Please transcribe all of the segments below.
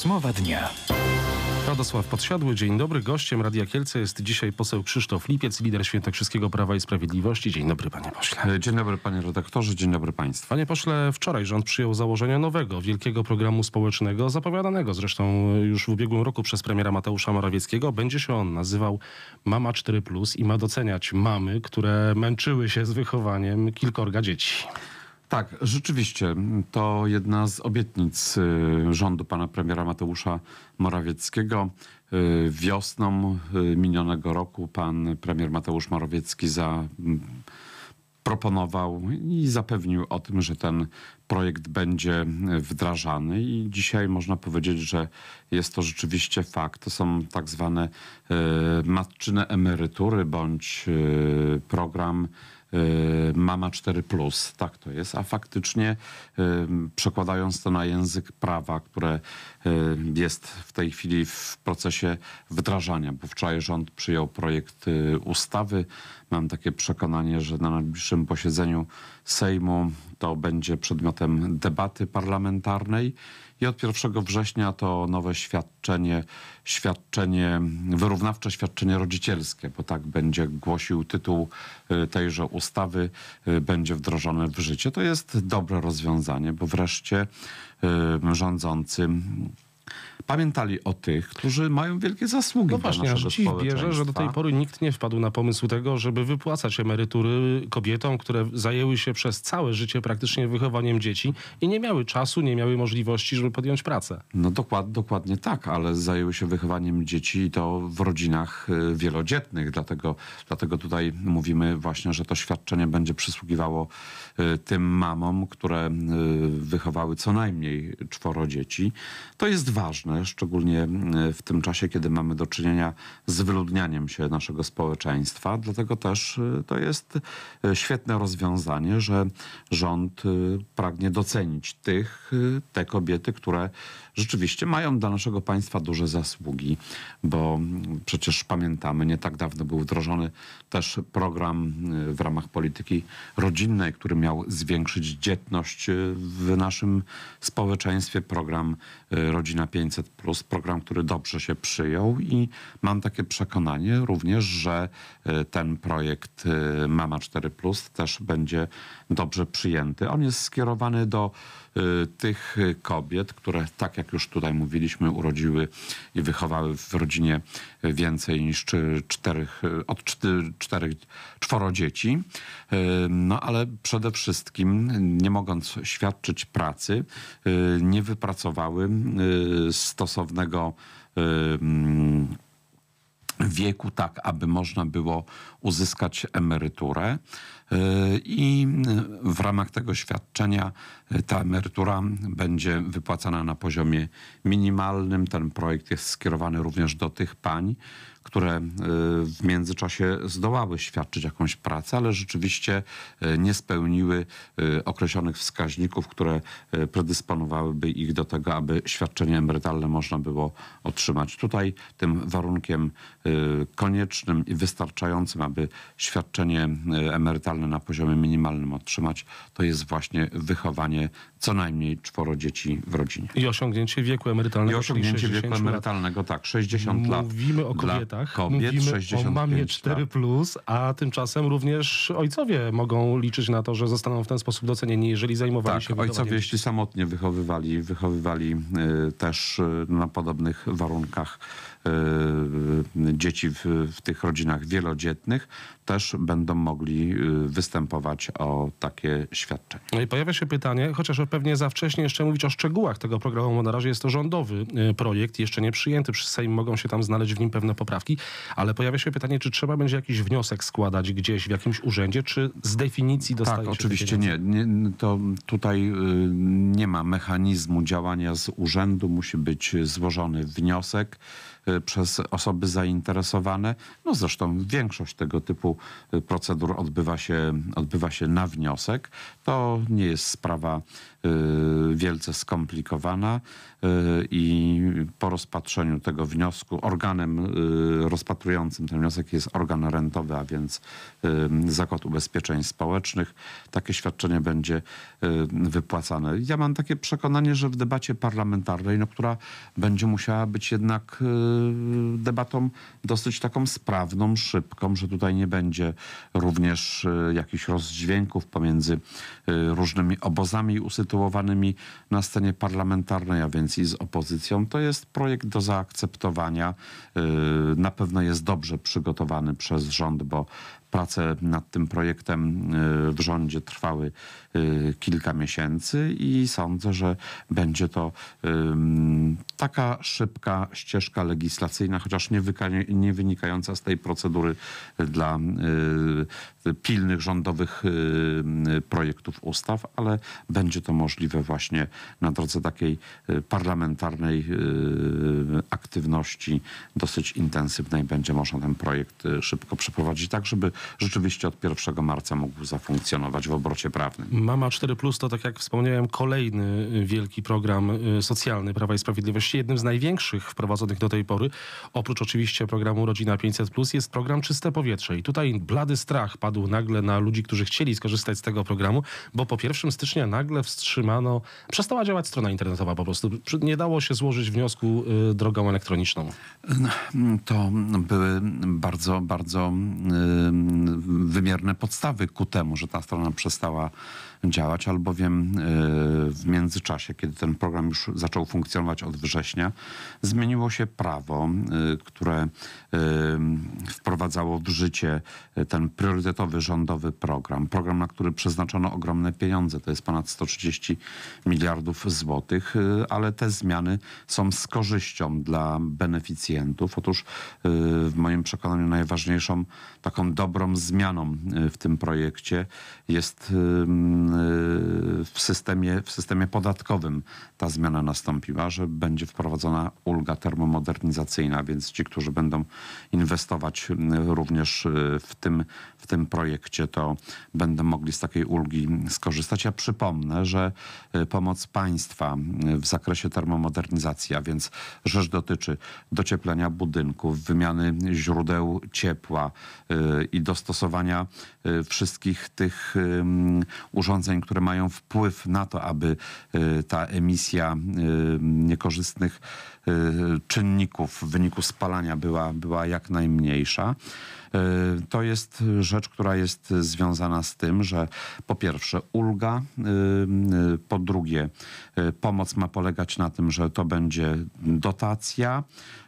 Rozmowa dnia. Radosław Podsiadły, dzień dobry. Gościem Radia Kielce jest dzisiaj poseł Krzysztof Lipiec, lider Świętokrzyskiego Prawa i Sprawiedliwości. Dzień dobry, panie pośle. E, dzień dobry, panie redaktorze, dzień dobry państwu. Panie pośle, wczoraj rząd przyjął założenia nowego, wielkiego programu społecznego, zapowiadanego zresztą e, już w ubiegłym roku przez premiera Mateusza Morawieckiego. Będzie się on nazywał Mama 4+, i ma doceniać mamy, które męczyły się z wychowaniem kilkorga dzieci. Tak, rzeczywiście. To jedna z obietnic y, rządu pana premiera Mateusza Morawieckiego. Y, wiosną y, minionego roku pan premier Mateusz Morawiecki zaproponował mm, i zapewnił o tym, że ten projekt będzie wdrażany i dzisiaj można powiedzieć, że jest to rzeczywiście fakt. To są tak zwane matczyne emerytury bądź program Y, mama 4, tak to jest, a faktycznie y, przekładając to na język prawa, które y, jest w tej chwili w procesie wdrażania, bo wczoraj rząd przyjął projekt ustawy. Mam takie przekonanie, że na najbliższym posiedzeniu Sejmu to będzie przedmiotem debaty parlamentarnej i od 1 września to nowe świadczenie, świadczenie wyrównawcze świadczenie rodzicielskie, bo tak będzie głosił tytuł y, tejże ustawy, y, będzie wdrożone w życie. To jest dobre rozwiązanie, bo wreszcie y, rządzący pamiętali o tych, którzy mają wielkie zasługi. No właśnie, aż dziś bierze, że do tej pory nikt nie wpadł na pomysł tego, żeby wypłacać emerytury kobietom, które zajęły się przez całe życie praktycznie wychowaniem dzieci i nie miały czasu, nie miały możliwości, żeby podjąć pracę. No dokład, dokładnie tak, ale zajęły się wychowaniem dzieci i to w rodzinach y, wielodzietnych, dlatego, dlatego tutaj mówimy właśnie, że to świadczenie będzie przysługiwało y, tym mamom, które y, wychowały co najmniej czworo dzieci. To jest ważne ważne, szczególnie mm, w tym czasie, kiedy mamy do czynienia z wyludnianiem się naszego społeczeństwa. Dlatego też y, to jest y, świetne rozwiązanie, że rząd y, pragnie docenić tych, te kobiety, które rzeczywiście mają dla naszego państwa duże zasługi, bo mm, przecież pamiętamy, nie tak dawno był wdrożony też program w ramach polityki rodzinnej, który miał zwiększyć dzietność w naszym społeczeństwie, program rodzinny Rodzina 500, plus, program, który dobrze się przyjął, i mam takie przekonanie również, że e, ten projekt e, Mama 4 Plus też będzie dobrze przyjęty. On jest skierowany do e, tych kobiet, które, tak jak już tutaj mówiliśmy, urodziły i wychowały w rodzinie więcej niż czterech, od czterech, czworo dzieci. No ale przede wszystkim, nie mogąc świadczyć pracy, nie wypracowały stosownego wieku, tak aby można było uzyskać emeryturę. E, I w ramach tego świadczenia e, ta emerytura będzie wypłacana na poziomie minimalnym. Ten projekt jest skierowany również do tych pań, które e, w międzyczasie zdołały świadczyć jakąś pracę, ale rzeczywiście e, nie spełniły e, określonych wskaźników, które predysponowałyby ich do tego, aby świadczenie emerytalne można było otrzymać. Tutaj tym warunkiem koniecznym i wystarczającym, aby świadczenie emerytalne na poziomie minimalnym otrzymać, to jest właśnie wychowanie co najmniej czworo dzieci w rodzinie. I osiągnięcie wieku emerytalnego. I osiągnięcie wieku emerytalnego, tak, 60 lat. Mówimy o kobietach, kobiet, mówimy o mamie 4, plus, a tymczasem również ojcowie mogą liczyć na to, że zostaną w ten sposób docenieni, jeżeli zajmowali tak, się ojcowie, jeśli samotnie wychowywali, wychowywali y, też y, na podobnych warunkach y, dzieci w, w tych rodzinach wielodzietnych, też będą mogli y, występować o takie świadczenie. No i pojawia się pytanie, chociaż pewnie za wcześnie jeszcze mówić o szczegółach tego programu, bo na razie jest to rządowy e, projekt, jeszcze nie przyjęty przez Sejm, mogą się tam znaleźć w nim pewne poprawki, ale pojawia się pytanie, czy trzeba będzie jakiś wniosek składać gdzieś w jakimś urzędzie, czy z definicji dostaje tak, się oczywiście nie. nie. To tutaj y, nie ma mechanizmu działania z urzędu, musi być złożony wniosek y, przez osoby zainteresowane. No zresztą większość tego typu y, procedur odbywa się, odbywa się na wniosek. To nie jest sprawa Y, wielce skomplikowana y, i po rozpatrzeniu tego wniosku organem y, rozpatrującym ten wniosek jest organ rentowy, a więc Zakład Ubezpieczeń Społecznych. Takie świadczenie będzie wypłacane. Ja mam takie przekonanie, że w debacie parlamentarnej, no, która będzie musiała być jednak debatą dosyć taką sprawną, szybką, że tutaj nie będzie również jakichś rozdźwięków pomiędzy różnymi obozami usytuowanymi, usytuowanymi na scenie parlamentarnej, a więc i z opozycją. To jest projekt do zaakceptowania. Y, na pewno jest dobrze przygotowany przez rząd, bo Prace nad tym projektem y, w rządzie trwały y, kilka miesięcy i sądzę, że będzie to taka szybka ścieżka legislacyjna, chociaż nie, nie wynikająca z tej procedury dla y, pilnych rządowych projektów ustaw, ale będzie to możliwe właśnie na drodze takiej parlamentarnej aktywności dosyć intensywnej będzie można ten projekt szybko przeprowadzić, tak żeby rzeczywiście od 1 marca mógł zafunkcjonować w obrocie prawnym. Mama 4 Plus to, tak jak wspomniałem, kolejny wielki program y, socjalny Prawa i Sprawiedliwości. Jednym z największych wprowadzonych do tej pory, oprócz oczywiście programu Rodzina 500 Plus, jest program Czyste Powietrze. I tutaj blady strach padł nagle na ludzi, którzy chcieli skorzystać z tego programu, bo po 1 stycznia nagle wstrzymano, przestała działać strona internetowa po prostu. Nie dało się złożyć wniosku y, drogą elektroniczną. To były bardzo, bardzo y, Mm, wymierne podstawy ku temu, że ta strona przestała działać, albowiem y, w międzyczasie, kiedy ten program już zaczął funkcjonować od września, zmieniło się prawo, y, które y, wprowadzało w życie ten priorytetowy rządowy program. Program, na który przeznaczono ogromne pieniądze, to jest ponad 130 miliardów złotych, ale te zmiany są z korzyścią dla beneficjentów. Otóż w moim przekonaniu najważniejszą taką dobrą dobrą zmianą e, w tym projekcie jest e, w systemie, w systemie podatkowym ta zmiana nastąpiła, że będzie wprowadzona ulga termomodernizacyjna, więc ci, którzy będą inwestować również e, w tym, w tym projekcie, to będą mogli z takiej ulgi skorzystać. Ja przypomnę, że pomoc państwa w zakresie termomodernizacji, a więc rzecz dotyczy docieplenia budynków, wymiany źródeł ciepła i do dostosowania y, wszystkich tych urządzeń, które mają wpływ na to, aby y, ta emisja y, niekorzystnych czynników w wyniku spalania była, była jak najmniejsza. To jest rzecz, która jest związana z tym, że po pierwsze ulga, po drugie pomoc ma polegać na tym, że to będzie dotacja,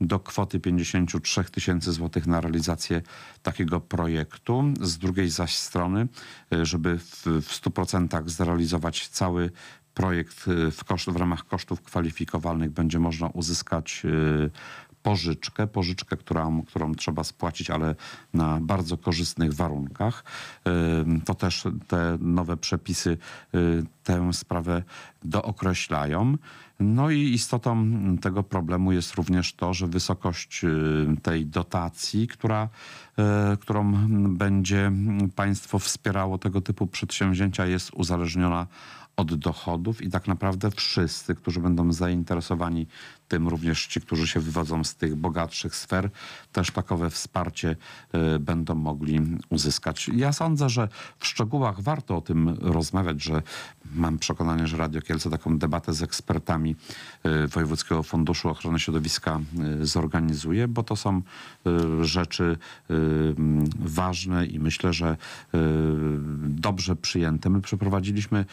do kwoty 53 tysięcy złotych na realizację takiego projektu. Z drugiej zaś strony, e, żeby w, 100% zrealizować cały projekt e, w, koszt, w ramach kosztów kwalifikowalnych będzie można uzyskać e, pożyczkę, pożyczkę, którą, którą trzeba spłacić, ale na bardzo korzystnych warunkach. To też te nowe przepisy y, tę sprawę dookreślają. No i istotą tego problemu jest również to, że wysokość y, tej dotacji, która, y, którą będzie państwo wspierało tego typu przedsięwzięcia, jest uzależniona od dochodów i tak naprawdę wszyscy, którzy będą zainteresowani w tym również ci, którzy się wywodzą z tych bogatszych sfer, też takowe wsparcie y, będą mogli uzyskać. Ja sądzę, że w szczegółach warto o tym rozmawiać, że mam przekonanie, że Radio Kielce taką debatę z ekspertami y, Wojewódzkiego Funduszu Ochrony Środowiska y, zorganizuje, bo to są rzeczy ważne i myślę, że dobrze przyjęte. My przeprowadziliśmy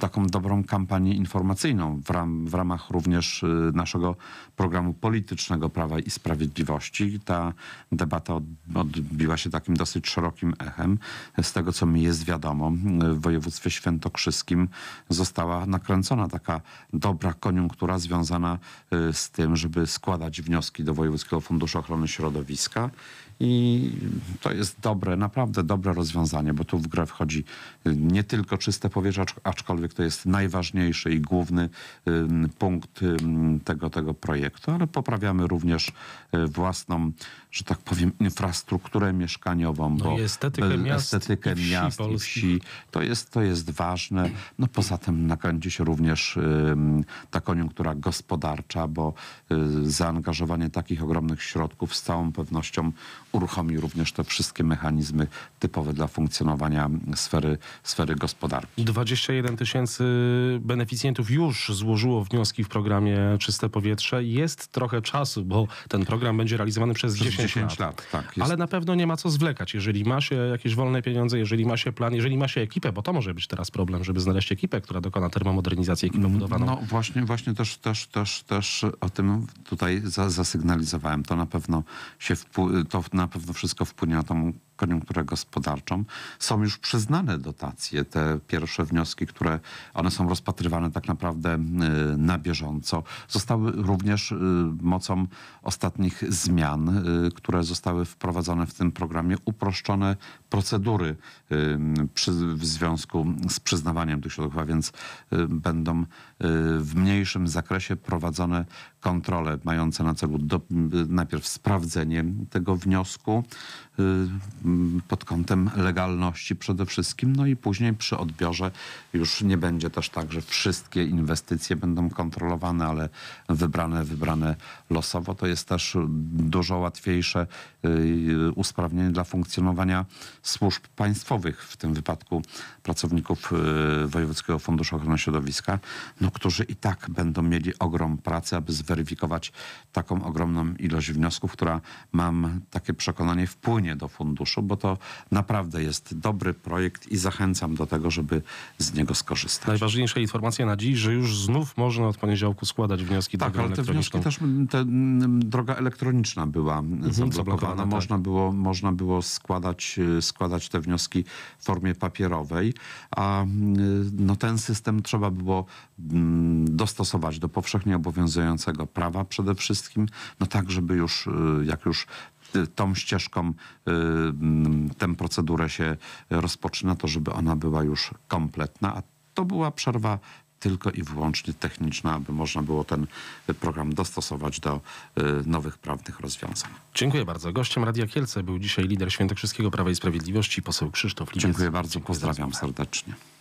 taką dobrą kampanię informacyjną w, w ramach również naszego naszego programu politycznego Prawa i Sprawiedliwości. Ta debata odbiła się takim dosyć szerokim echem. Z tego, co mi jest wiadomo, w województwie świętokrzyskim została nakręcona taka dobra koniunktura związana y, z tym, żeby składać wnioski do Wojewódzkiego Funduszu Ochrony Środowiska i to jest dobre, naprawdę dobre rozwiązanie, bo tu w grę wchodzi y, nie tylko czyste powietrze, aczkolwiek to jest najważniejszy i główny punkt tego do tego projektu, ale poprawiamy również e, własną, że tak powiem, infrastrukturę mieszkaniową, no bo e, estetykę miast, estetykę i, miast wsi, i wsi. To jest, to jest ważne. No poza tym nakręci się również ta koniunktura gospodarcza, bo e, zaangażowanie takich ogromnych środków z całą pewnością uruchomi również te wszystkie mechanizmy typowe dla funkcjonowania sfery, sfery gospodarki. 21 tysięcy beneficjentów już złożyło wnioski w programie Czyste Powietrze powietrze. Jest trochę czasu, bo ten program będzie realizowany przez, przez 10, 10 lat. lat tak, Ale na pewno nie ma co zwlekać. Jeżeli ma się jakieś wolne pieniądze, jeżeli ma się plan, jeżeli ma się ekipę, bo to może być teraz problem, żeby znaleźć ekipę, która dokona termomodernizacji ekipę mm, budowaną. No właśnie, właśnie też, też, też, też o tym tutaj zasygnalizowałem. To na pewno się to na pewno wszystko wpłynie na tą koniunkturę gospodarczą. Są już przyznane dotacje, te pierwsze wnioski, które one są rozpatrywane tak naprawdę y, na bieżąco. Zostały również y, mocą ostatnich zmian, y, które zostały wprowadzone w tym programie, uproszczone procedury przy, w związku z przyznawaniem tych środków, a więc będą w mniejszym zakresie prowadzone kontrole mające na celu do, najpierw sprawdzenie tego wniosku, Y, pod kątem legalności przede wszystkim, no i później przy odbiorze już nie będzie też tak, że wszystkie inwestycje będą kontrolowane, ale wybrane, wybrane losowo. To jest też dużo łatwiejsze y, usprawnienie dla funkcjonowania służb państwowych, w tym wypadku pracowników y, Wojewódzkiego Funduszu Ochrony Środowiska, no, którzy i tak będą mieli ogrom pracy, aby zweryfikować taką ogromną ilość wniosków, która mam takie przekonanie wpłynie wpłynie do funduszu, bo to naprawdę jest dobry projekt i zachęcam do tego, żeby z niego skorzystać. Najważniejsza informacja na dziś, że już znów można od poniedziałku składać wnioski tak, drogą ale te wnioski też, te, droga elektroniczna była mhm, zablokowana. Tak. Można, tak. było, można było składać, y, składać te wnioski w formie papierowej, a no, ten system trzeba było dostosować do powszechnie obowiązującego prawa przede wszystkim, no tak, żeby już, y, jak już Y, tą ścieżką, y, tę procedurę się rozpoczyna, to żeby ona była już kompletna, a to była przerwa tylko i wyłącznie techniczna, aby można było ten program dostosować do y, nowych prawnych rozwiązań. Dziękuję bardzo. Gościem Radia Kielce był dzisiaj lider Świętokrzyskiego Prawa i Sprawiedliwości, poseł Krzysztof Lipiec. Dziękuję bardzo, Dziękuję pozdrawiam serdecznie.